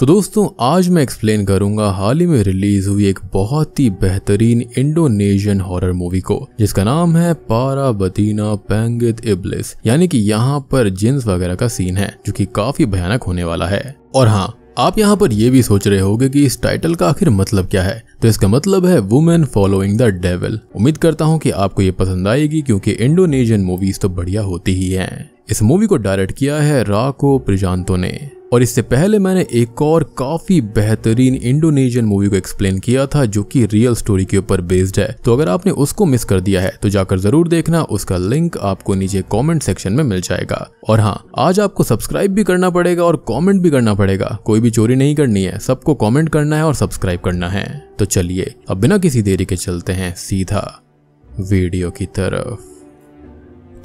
तो दोस्तों आज मैं एक्सप्लेन करूंगा हाल ही में रिलीज हुई एक बहुत ही बेहतरीन इंडोनेशियन हॉरर मूवी को जिसका नाम है पारा बदीना पैंगित इबलिस यानी कि यहाँ पर जिन्स वगैरह का सीन है जो कि काफी भयानक होने वाला है और हाँ आप यहाँ पर यह भी सोच रहे होंगे कि इस टाइटल का आखिर मतलब क्या है तो इसका मतलब है वुमेन फॉलोइंग द डेविल उम्मीद करता हूँ कि आपको ये पसंद आएगी क्योंकि इंडोनेशियन मूवीज तो बढ़िया होती ही हैं। इस मूवी को डायरेक्ट किया है राको प्रिजांतो ने और इससे पहले मैंने एक और काफी बेहतरीन इंडोनेशियन मूवी को एक्सप्लेन किया था जो कि रियल स्टोरी के ऊपर बेस्ड है तो अगर आपने उसको मिस कर दिया है तो जाकर जरूर देखना उसका लिंक आपको नीचे कमेंट सेक्शन में मिल जाएगा और हाँ आज आपको सब्सक्राइब भी करना पड़ेगा और कमेंट भी करना पड़ेगा कोई भी चोरी नहीं करनी है सबको कॉमेंट करना है और सब्सक्राइब करना है तो चलिए अब बिना किसी देरी के चलते हैं सीधा वीडियो की तरफ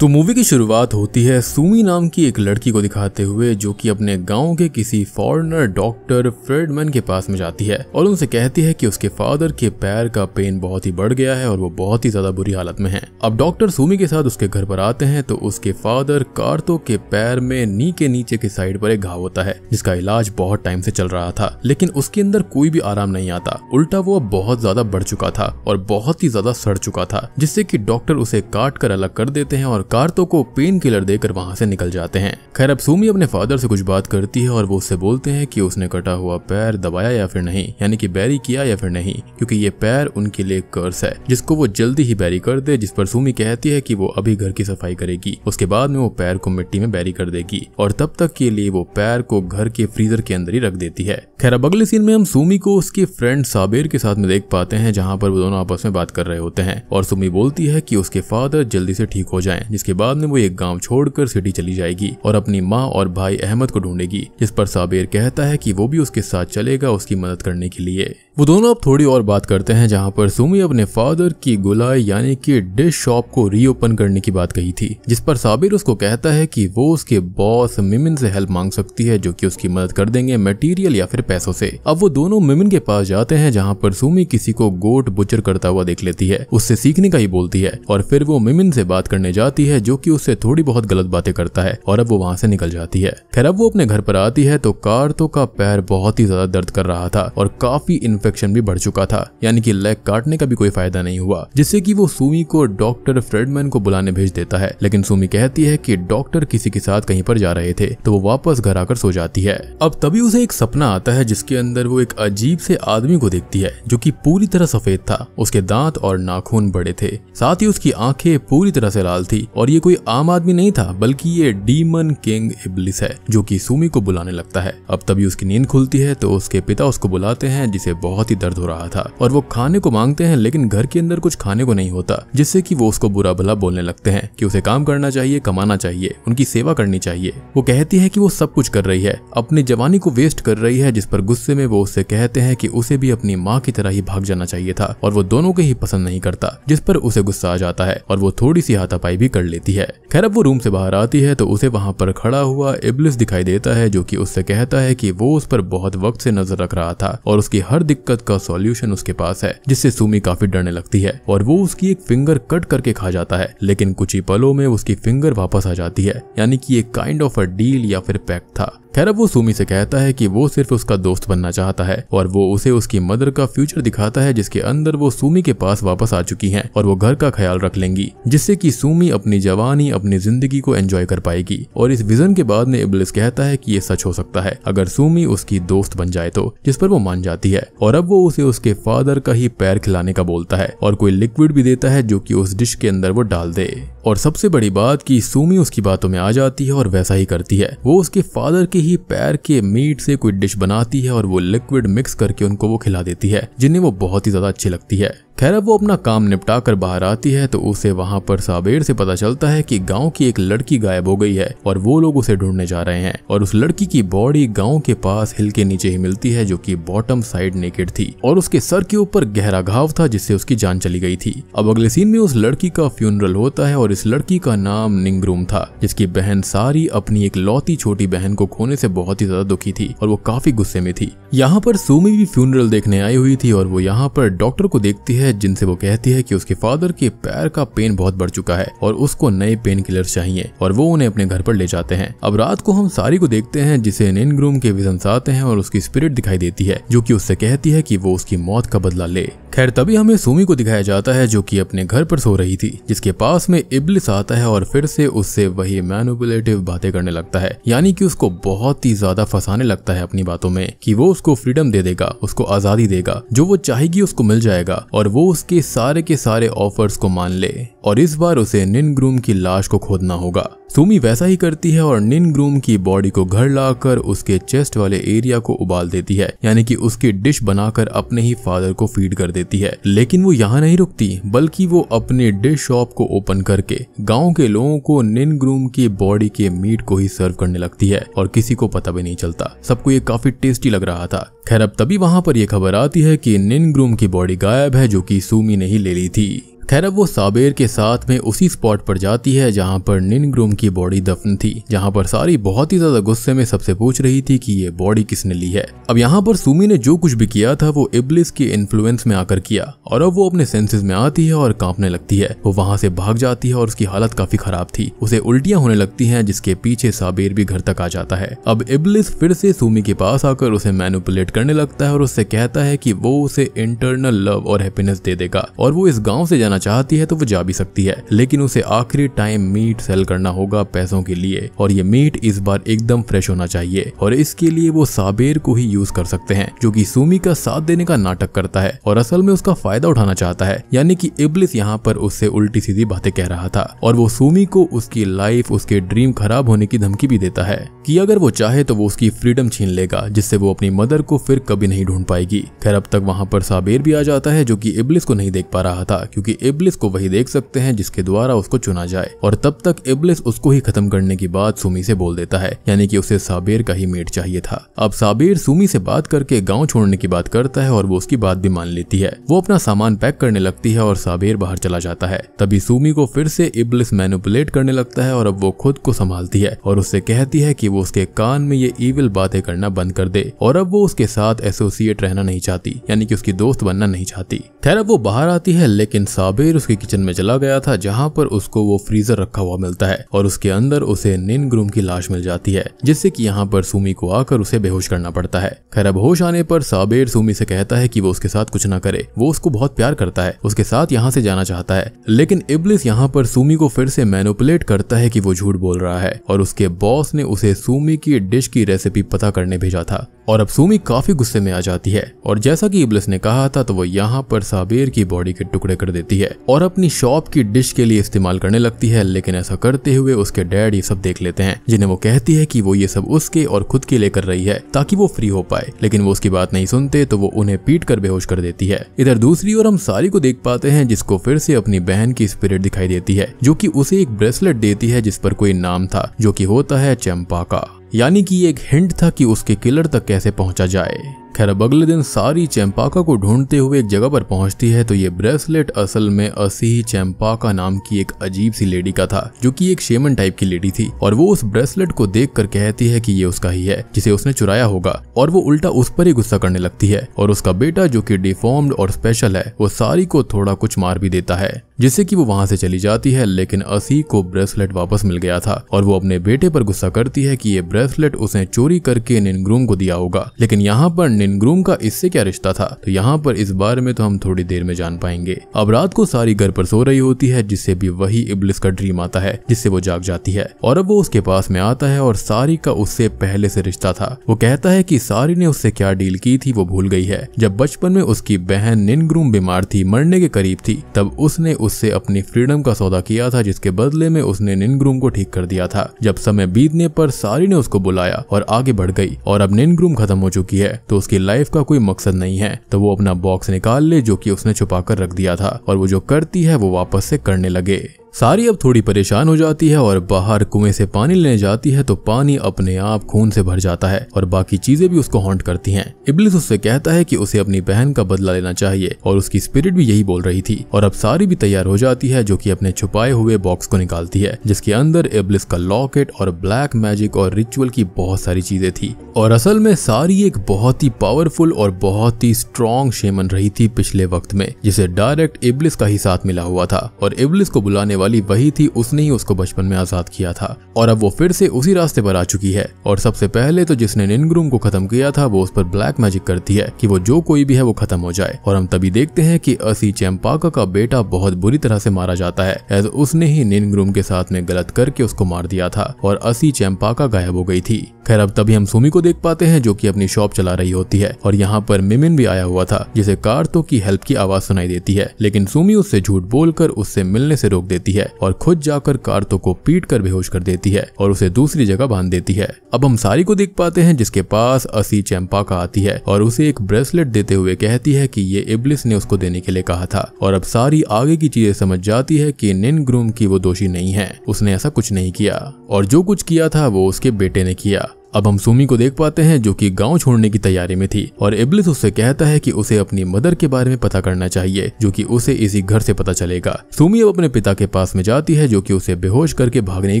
तो मूवी की शुरुआत होती है सूमी नाम की एक लड़की को दिखाते हुए जो कि अपने गांव के किसी फॉरनर डॉक्टर फ्रेडमैन के पास में जाती है और उनसे कहती है कि उसके फादर के पैर का पेन बहुत ही बढ़ गया है और वो बहुत ही ज्यादा बुरी हालत में है अब डॉक्टर सुमी के साथ उसके घर पर आते हैं तो उसके फादर कार्तो के पैर में नी के नीचे के साइड पर एक घाव होता है जिसका इलाज बहुत टाइम से चल रहा था लेकिन उसके अंदर कोई भी आराम नहीं आता उल्टा वो अब बहुत ज्यादा बढ़ चुका था और बहुत ही ज्यादा सड़ चुका था जिससे की डॉक्टर उसे काट कर अलग कर देते हैं और और कार्तो को पेन किलर देकर वहां से निकल जाते हैं खैर अब सुमी अपने फादर से कुछ बात करती है और वो उससे बोलते हैं कि उसने कटा हुआ पैर दबाया या फिर नहीं यानी कि बैरी किया या फिर नहीं क्योंकि ये पैर उनके लिए कर्स है जिसको वो जल्दी ही बैरी कर दे जिस पर सुमी कहती है कि वो अभी घर की सफाई करेगी उसके बाद में वो पैर को मिट्टी में बैरी कर देगी और तब तक के लिए वो पैर को घर के फ्रीजर के अंदर ही रख देती है खैर अब अगले सीन में हम सुमी को उसके फ्रेंड साबिर के साथ में देख पाते हैं जहां पर वो दोनों आपस में बात कर रहे होते हैं और सुमी बोलती है कि उसके फादर जल्दी से ठीक हो जाएं जिसके बाद में वो एक गांव छोड़कर सिटी चली जाएगी और अपनी माँ और भाई अहमद को ढूंढेगी जिस पर साबिर कहता है की वो भी उसके साथ चलेगा उसकी मदद करने के लिए वो दोनों अब थोड़ी और बात करते हैं जहाँ पर सुमी अपने फादर की गुलाई यानी की डिश शॉप को रीओपन करने की बात कही थी जिस पर साबिर उसको कहता है की वो उसके बॉस मिमिन से हेल्प मांग सकती है जो की उसकी मदद कर देंगे मटीरियल या फिर पैसों से अब वो दोनों मिमिन के पास जाते हैं जहाँ पर सुमी किसी को गोट बुचर करता हुआ देख लेती है उससे सीखने का ही बोलती है और फिर वो मिमिन से बात करने जाती है जो की उससे थोड़ी बहुत गलत बातें करता है और अब वो वहाँ से निकल जाती है खैर अब वो अपने घर पर आती है तो कार्तो का पैर बहुत ही ज्यादा दर्द कर रहा था और काफी इन्फेक्शन भी बढ़ चुका था यानी कि लेग काटने का भी कोई फायदा नहीं हुआ जिससे कि वो सुमी को डॉक्टर फ्रेडमैन को बुलाने भेज देता है लेकिन सुमी कहती है कि डॉक्टर किसी के साथ कहीं पर जा रहे थे तो वो वापस घर आकर सो जाती है अब तभी उसे एक सपना आता है है जिसके अंदर वो एक अजीब से आदमी को देखती है जो कि पूरी तरह सफेद था उसके दांत और नाखून बड़े थे साथ ही उसकी आंखें पूरी तरह से लाल थी और ये कोई आम आदमी नहीं था बल्कि ये डीमन किंग इबलिस है जो कि सुमी को बुलाने लगता है अब तभी उसकी नींद खुलती है तो उसके पिता उसको बुलाते हैं जिसे बहुत ही दर्द हो रहा था और वो खाने को मांगते हैं लेकिन घर के अंदर कुछ खाने को नहीं होता जिससे की वो उसको बुरा भला बोलने लगते हैं की उसे काम करना चाहिए कमाना चाहिए उनकी सेवा करनी चाहिए वो कहती है की वो सब कुछ कर रही है अपनी जवानी को वेस्ट कर रही है जिस पर गुस्से में वो उससे कहते हैं कि उसे भी अपनी माँ की तरह ही भाग जाना चाहिए था और वो दोनों को ही पसंद नहीं करता जिस पर उसे गुस्सा आ जाता है और वो थोड़ी सी हाथापाई भी कर लेती है खैर अब वो रूम से बाहर आती है तो उसे वहां पर खड़ा हुआ इबलिस दिखाई देता है जो की उससे कहता है की वो उस पर बहुत वक्त से नजर रख रहा था और उसकी हर दिक्कत का सोल्यूशन उसके पास है जिससे सुमी काफी डरने लगती है और वो उसकी एक फिंगर कट करके खा जाता है लेकिन कुछ ही पलों में उसकी फिंगर वापस आ जाती है यानी कि ये काइंड ऑफ अ डील या फिर पैक था खैर अब वो सुमी से कहता है कि वो सिर्फ उसका दोस्त बनना चाहता है और वो उसे उसकी मदर का फ्यूचर दिखाता है जिसके अंदर वो सुमी के पास वापस आ चुकी है और वो घर का ख्याल रख लेंगी जिससे की सुमी अपनी जवानी अपनी जिंदगी को एंजॉय कर पाएगी और इस विजन के बाद में इबलिस कहता है की ये सच हो सकता है अगर सुमी उसकी दोस्त बन जाए तो जिस पर वो मान जाती है और अब वो उसे उसके फादर का ही पैर खिलाने का बोलता है और कोई लिक्विड भी देता है जो की उस डिश के अंदर वो डाल दे और सबसे बड़ी बात कि सूमी उसकी बातों में आ जाती है और वैसा ही करती है वो उसके फादर के ही पैर के मीट से कोई डिश बनाती है और वो लिक्विड मिक्स करके उनको वो खिला देती है जिन्हें वो बहुत ही ज्यादा अच्छी लगती है खैर वो अपना काम निपटा कर बाहर आती है तो उसे वहां पर साबेर से पता चलता है कि गांव की एक लड़की गायब हो गई है और वो लोग उसे ढूंढने जा रहे हैं और उस लड़की की बॉडी गांव के पास हिल के नीचे ही मिलती है जो कि बॉटम साइड नेकेड थी और उसके सर के ऊपर गहरा घाव था जिससे उसकी जान चली गई थी अब अगले सीन में उस लड़की का फ्यूनरल होता है और इस लड़की का नाम निंगरूम था जिसकी बहन सारी अपनी एक लौती छोटी बहन को खोने से बहुत ही ज्यादा दुखी थी और वो काफी गुस्से में थी यहाँ पर सोमी भी फ्यूनरल देखने आई हुई थी और वो यहाँ पर डॉक्टर को देखती है है जिनसे वो कहती है कि उसके फादर के पैर का पेन बहुत बढ़ चुका है और उसको नए पेन किलर चाहिए और वो उन्हें अपने घर पर ले जाते हैं अब रात को हम सारी को देखते हैं जिसे ग्रूम के विजन आते हैं और उसकी स्पिरिट दिखाई देती है जो की उससे कहती है की वो उसकी मौत का बदला ले खैर तभी हमें सुमी को दिखाया जाता है जो की अपने घर पर सो रही थी जिसके पास में इबलिस आता है और फिर से उससे वही मैनुपुलेटिव बातें करने लगता है यानी कि उसको बहुत ही ज्यादा फंसाने लगता है अपनी बातों में कि वो उसको फ्रीडम दे देगा उसको आजादी देगा जो वो चाहेगी उसको मिल जाएगा और वो उसके सारे के सारे ऑफर्स को मान ले और इस बार उसे निन ग्रूम की लाश को खोदना होगा सुमी वैसा ही करती है और निन ग्रूम की बॉडी को घर लाकर उसके चेस्ट वाले एरिया को उबाल देती है यानी कि उसकी डिश बनाकर अपने ही फादर को फीड कर देती है लेकिन वो यहाँ नहीं रुकती बल्कि वो अपने डिश शॉप को ओपन करके गाँव के लोगों को निन ग्रूम की बॉडी के मीट को ही सर्व करने लगती है और किसी को पता भी नहीं चलता सबको ये काफी टेस्टी लग रहा था खैर अब तभी वहाँ पर यह खबर आती है की निन ग्रूम की बॉडी गायब है जो की सूमी ने ही ले ली थी खैर अब वो साबेर के साथ में उसी स्पॉट पर जाती है जहाँ पर निन ग्रूम की बॉडी दफन थी जहाँ पर सारी बहुत ही ज्यादा गुस्से में सबसे पूछ रही थी कि ये बॉडी किसने ली है अब यहाँ पर सुमी ने जो कुछ भी किया था वो इबलिस के इन्फ्लुएंस में आकर किया और अब वो अपने सेंसेस में आती है और कांपने लगती है वो वहां से भाग जाती है और उसकी हालत काफी खराब थी उसे उल्टियां होने लगती है जिसके पीछे साबेर भी घर तक आ जाता है अब इबलिस फिर से सुमी के पास आकर उसे मैनुपुलेट करने लगता है और उससे कहता है कि वो उसे इंटरनल लव और हैप्पीनेस दे देगा और वो इस गाँव से जाना चाहती है तो वो जा भी सकती है लेकिन उसे आखिरी टाइम मीट सेल करना होगा पैसों के लिए और ये मीट इस बार एकदम फ्रेश होना चाहिए और इसके लिए वो साबेर को ही यूज कर सकते हैं जो की सुमी का साथ देने का नाटक करता है और असल में उसका फायदा उठाना चाहता है यानी कि इबलिस यहाँ पर उससे उल्टी सीधी बातें कह रहा था और वो सुमी को उसकी लाइफ उसके ड्रीम खराब होने की धमकी भी देता है कि अगर वो चाहे तो वो उसकी फ्रीडम छीन लेगा जिससे वो अपनी मदर को फिर कभी नहीं ढूंढ पाएगी खैर अब तक वहाँ पर साबेर भी आ जाता है जो कि इब्लिस को नहीं देख पा रहा था क्योंकि एबलिस को वही देख सकते हैं जिसके द्वारा उसको चुना जाए और तब तक एबलिस उसको ही खत्म करने की बात सुमी से बोल देता है यानी कि उसे साबेर का ही मेट चाहिए था अब साबेर सुमी से बात करके गाँव छोड़ने की बात करता है और वो उसकी बात भी मान लेती है वो अपना सामान पैक करने लगती है और साबेर बाहर चला जाता है तभी सुमी को फिर से इबलिस मैनुपुलेट करने लगता है और अब वो खुद को संभालती है और उससे कहती है कि वो उसके कान में ये ईविल बातें करना बंद कर दे और अब वो उसके साथ एसोसिएट रहना नहीं चाहती यानी कि उसकी दोस्त बनना नहीं चाहती खैर अब वो बाहर आती है लेकिन आबेर उसके किचन में चला गया था जहाँ पर उसको वो फ्रीजर रखा हुआ मिलता है और उसके अंदर उसे निन ग्रूम की लाश मिल जाती है जिससे कि यहाँ पर सुमी को आकर उसे बेहोश करना पड़ता है खैर अब होश आने पर साबेर सुमी से कहता है कि वो उसके साथ कुछ ना करे वो उसको बहुत प्यार करता है उसके साथ यहाँ से जाना चाहता है लेकिन इबलिस यहाँ पर सुमी को फिर से मैनुपुलेट करता है की वो झूठ बोल रहा है और उसके बॉस ने उसे सूमी की डिश की रेसिपी पता करने भेजा था और अब सुमी काफी गुस्से में आ जाती है और जैसा कि इबलिस ने कहा था तो वो यहाँ पर साबेर की बॉडी के टुकड़े कर देती है है और अपनी शॉप की डिश के लिए इस्तेमाल करने लगती है लेकिन ऐसा करते हुए उसके डैड ये सब देख लेते हैं जिन्हें वो कहती है की वो ये सब उसके और खुद के लिए कर रही है ताकि वो फ्री हो पाए लेकिन वो उसकी बात नहीं सुनते तो वो उन्हें पीट कर बेहोश कर देती है इधर दूसरी ओर हम सारी को देख पाते हैं जिसको फिर से अपनी बहन की स्पिरिट दिखाई देती है जो की उसे एक ब्रेसलेट देती है जिस पर कोई नाम था जो की होता है चंपा का यानी कि एक हिंट था कि उसके किलर तक कैसे पहुंचा जाए खैर अब अगले दिन सारी चैंपाका को ढूंढते हुए एक जगह पर पहुंचती है तो ये ब्रेसलेट असल में असी चैंपाका नाम की एक अजीब सी लेडी का था जो कि एक शेमन टाइप की लेडी थी और वो उस ब्रेसलेट को देख कर कहती है कि ये उसका ही है जिसे उसने चुराया होगा और वो उल्टा उस पर ही गुस्सा करने लगती है और उसका बेटा जो की डिफॉर्म्ड और स्पेशल है वो सारी को थोड़ा कुछ मार भी देता है जिससे कि वो वहां से चली जाती है लेकिन असी को ब्रेसलेट वापस मिल गया था और वो अपने बेटे पर गुस्सा करती है कि ये ब्रेसलेट उसने चोरी करके निनग्रूम को दिया होगा लेकिन यहाँ पर निनग्रूम का इससे क्या रिश्ता था तो यहाँ पर इस बारे में तो हम थोड़ी देर में जान पाएंगे अब रात को सारी घर पर सो रही होती है जिससे भी वही इबलिस का ड्रीम आता है जिससे वो जाग जाती है और अब वो उसके पास में आता है और सारी का उससे पहले से रिश्ता था वो कहता है की सारी ने उससे क्या डील की थी वो भूल गई है जब बचपन में उसकी बहन निनग्रूम बीमार थी मरने के करीब थी तब उसने उससे अपनी फ्रीडम का सौदा किया था जिसके बदले में उसने निनग्रूम को ठीक कर दिया था जब समय बीतने पर सारी ने उसको बुलाया और आगे बढ़ गई और अब निनग्रूम खत्म हो चुकी है तो उसके उसकी लाइफ का कोई मकसद नहीं है तो वो अपना बॉक्स निकाल ले जो कि उसने छुपा कर रख दिया था और वो जो करती है वो वापस से करने लगे सारी अब थोड़ी परेशान हो जाती है और बाहर कुएं से पानी लेने जाती है तो पानी अपने आप खून से भर जाता है और बाकी चीजें भी उसको हॉन्ट करती हैं। इबलिस उससे कहता है कि उसे अपनी बहन का बदला लेना चाहिए और उसकी स्पिरिट भी यही बोल रही थी और अब सारी भी तैयार हो जाती है जो की अपने छुपाए हुए बॉक्स को निकालती है जिसके अंदर इबलिस का लॉकेट और ब्लैक मैजिक और रिचुअल की बहुत सारी चीजें थी और असल में सारी एक बहुत ही पावरफुल और बहुत ही स्ट्रॉन्ग शेमन रही थी पिछले वक्त में जिसे डायरेक्ट इबलिस का ही साथ मिला हुआ था और इबलिस को बुलाने वाली वही थी उसने ही उसको बचपन में आजाद किया था और अब वो फिर से उसी रास्ते पर आ चुकी है और सबसे पहले तो जिसने निनग्रूम को खत्म किया था वो उस पर ब्लैक मैजिक करती है कि वो जो कोई भी है वो खत्म हो जाए और हम तभी देखते हैं कि असी चैम्पाका का बेटा बहुत बुरी तरह से मारा जाता है एज उसने ही निनग्रूम के साथ में गलत करके उसको मार दिया था और असी चैम्पाका गायब हो गई थी खैर अब तभी हम सुमी को देख पाते हैं जो कि अपनी शॉप चला रही होती है और यहाँ पर मिमिन भी आया हुआ था जिसे कार्तो की हेल्प की आवाज सुनाई देती है लेकिन सुमी उससे झूठ बोलकर उससे मिलने से रोक देती है देती है और खुद जाकर कार्तो को पीट कर बेहोश कर देती है और उसे दूसरी जगह बांध देती है अब हम सारी को देख पाते हैं जिसके पास असी चैंपा का आती है और उसे एक ब्रेसलेट देते हुए कहती है की ये इबलिस ने उसको देने के लिए कहा था और अब सारी आगे की चीजें समझ जाती है की निन ग्रूम की वो दोषी नहीं है उसने ऐसा कुछ नहीं किया और जो कुछ किया था वो उसके बेटे ने किया अब हम सुमी को देख पाते हैं जो कि गांव छोड़ने की तैयारी में थी और इबलिस उससे कहता है कि उसे अपनी मदर के बारे में पता करना चाहिए जो कि उसे इसी घर से पता चलेगा सुमी अब अपने पिता के पास में जाती है जो कि उसे बेहोश करके भागने की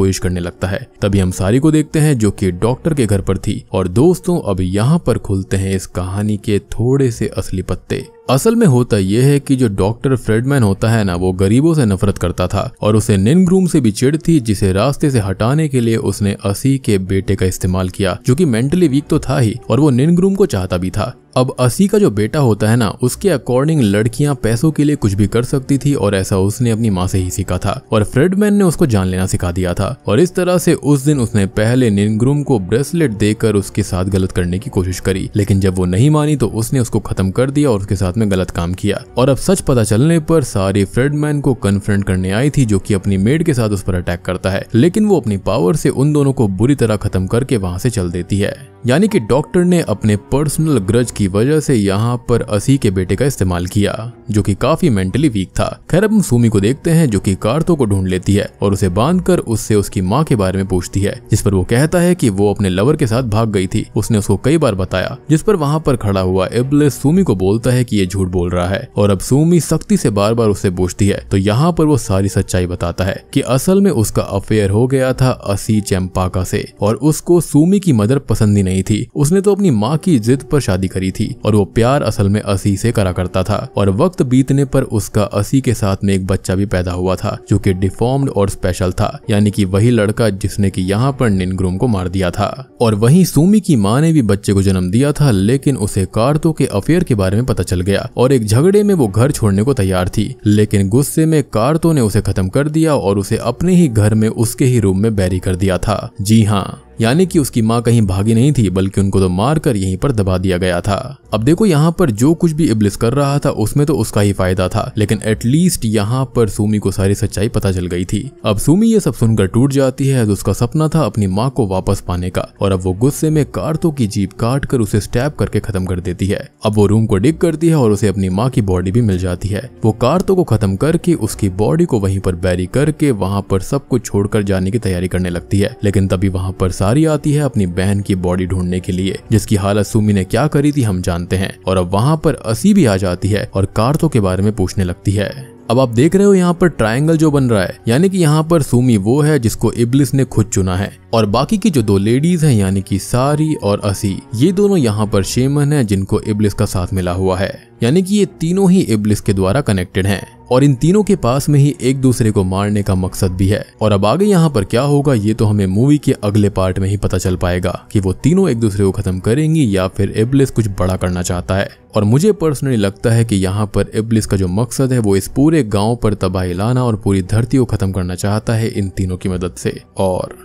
कोशिश करने लगता है तभी हम सारी को देखते हैं जो कि डॉक्टर के घर पर थी और दोस्तों अब यहाँ पर खुलते हैं इस कहानी के थोड़े से असली पत्ते असल में होता यह है कि जो डॉक्टर फ्रेडमैन होता है ना वो गरीबों से नफरत करता था और उसे निनग्रूम से भी चिड़ थी जिसे रास्ते से हटाने के लिए उसने असी के बेटे का इस्तेमाल किया जो कि मेंटली वीक तो था ही और वो निनग्रूम को चाहता भी था अब असी का जो बेटा होता है ना उसके अकॉर्डिंग लड़कियां पैसों के लिए कुछ भी कर सकती थी और ऐसा उसने अपनी माँ से ही सीखा था और फ्रेडमैन ने उसको जान लेना सिखा दिया था और इस तरह से उस दिन उसने पहले निनग्रुम को ब्रेसलेट देकर उसके साथ गलत करने की कोशिश करी लेकिन जब वो नहीं मानी तो उसने उसको खत्म कर दिया और उसके साथ में गलत काम किया और अब सच पता चलने पर सारी फ्रेडमैन को कन्फ्रंट करने आई थी जो की अपनी मेड के साथ उस पर अटैक करता है लेकिन वो अपनी पावर से उन दोनों को बुरी तरह खत्म करके वहां से चल देती है यानी कि डॉक्टर ने अपने पर्सनल ग्रज की की वजह से यहाँ पर असी के बेटे का इस्तेमाल किया जो कि काफी मेंटली वीक था खैर अब सुमी को देखते हैं जो कि कार्तो को ढूंढ लेती है और उसे बांध कर उससे उसकी माँ के बारे में पूछती है जिस पर वो कहता है कि वो अपने लवर के साथ भाग गई थी उसने उसको कई बार बताया जिस पर वहाँ पर खड़ा हुआ एबलेस सूमी को बोलता है की ये झूठ बोल रहा है और अब सूमी सख्ती से बार बार उससे पूछती है तो यहाँ पर वो सारी सच्चाई बताता है की असल में उसका अफेयर हो गया था असी चैम्पाका से और उसको सूमी की मदर पसंद ही नहीं थी उसने तो अपनी माँ की जिद पर शादी करी थी और वो प्यार असल में असी से करा करता था और वक्त बीतने पर उसका असी के साथ में एक बच्चा भी पैदा हुआ था जो की डिफॉर्म्ड और स्पेशल था यानी की वही लड़का जिसने की यहाँ पर निनग्रोम को मार दिया था और वही सुमी की माँ ने भी बच्चे को जन्म दिया था लेकिन उसे कार्तो के अफेयर के बारे में पता चल गया और एक झगड़े में वो घर छोड़ने को तैयार थी लेकिन गुस्से में कार्तो ने उसे खत्म कर दिया और उसे अपने ही घर में उसके ही रूम में बैरी कर दिया था जी हाँ यानी कि उसकी माँ कहीं भागी नहीं थी बल्कि उनको तो मारकर यहीं पर दबा दिया गया था अब देखो यहाँ पर जो कुछ भी इब्लिस कर रहा था उसमें तो उसका ही फायदा था लेकिन एटलीस्ट यहाँ पर सुमी को सारी सच्चाई पता चल गई थी अब सुमी ये सब सुनकर टूट जाती है तो उसका सपना था अपनी माँ को वापस पाने का और अब वो गुस्से में कार्तो की जीप काट कर उसे स्टैप करके खत्म कर देती है अब वो रूम को डिग करती है और उसे अपनी माँ की बॉडी भी मिल जाती है वो कार्तो को खत्म करके उसकी बॉडी को वहीं पर बैरी करके वहां पर सब कुछ छोड़कर जाने की तैयारी करने लगती है लेकिन तभी वहां पर सारे बारी आती है अपनी बहन की बॉडी ढूंढने के लिए जिसकी हालत सुमी ने क्या करी थी हम जानते हैं और अब वहाँ पर असी भी आ जाती है और कार्तो के बारे में पूछने लगती है अब आप देख रहे हो यहाँ पर ट्रायंगल जो बन रहा है यानी कि यहाँ पर सुमी वो है जिसको इबलिस ने खुद चुना है और बाकी की जो दो लेडीज हैं यानी कि सारी और असी ये दोनों यहाँ पर शेमन है जिनको इबलिस का साथ मिला हुआ है यानी कि ये तीनों ही इब्लिस के द्वारा कनेक्टेड हैं और इन तीनों के पास में ही एक दूसरे को मारने का मकसद भी है और अब आगे यहाँ पर क्या होगा ये तो हमें मूवी के अगले पार्ट में ही पता चल पाएगा कि वो तीनों एक दूसरे को खत्म करेंगी या फिर इब्लिस कुछ बड़ा करना चाहता है और मुझे पर्सनली लगता है कि यहाँ पर इब्लिस का जो मकसद है वो इस पूरे गांव पर तबाही लाना और पूरी धरती को खत्म करना चाहता है इन तीनों की मदद से और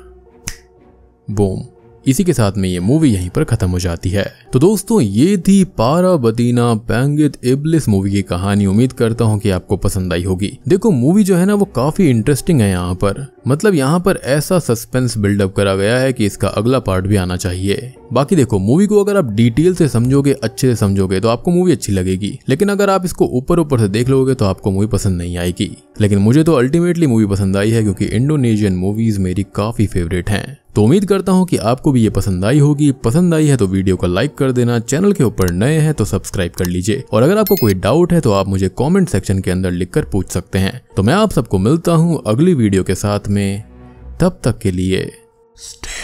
बूम इसी के साथ में ये मूवी यहीं पर खत्म हो जाती है तो दोस्तों ये थी पारा बदीना पैंगित इबलिस मूवी की कहानी उम्मीद करता हूँ कि आपको पसंद आई होगी देखो मूवी जो है ना वो काफी इंटरेस्टिंग है यहाँ पर मतलब यहाँ पर ऐसा सस्पेंस बिल्डअप करा गया है कि इसका अगला पार्ट भी आना चाहिए बाकी देखो मूवी को अगर आप डिटेल से समझोगे अच्छे से समझोगे तो आपको मूवी अच्छी लगेगी लेकिन अगर आप इसको ऊपर ऊपर से देख लोगे तो आपको मूवी पसंद नहीं आएगी लेकिन मुझे तो अल्टीमेटली मूवी पसंद आई है क्योंकि इंडोनेशियन मूवीज मेरी काफी फेवरेट हैं तो उम्मीद करता हूँ कि आपको भी ये पसंद आई होगी पसंद आई है तो वीडियो को लाइक कर देना चैनल के ऊपर नए हैं तो सब्सक्राइब कर लीजिए और अगर आपको कोई डाउट है तो आप मुझे कॉमेंट सेक्शन के अंदर लिखकर पूछ सकते हैं तो मैं आप सबको मिलता हूँ अगली वीडियो के साथ में तब तक के लिए स्टे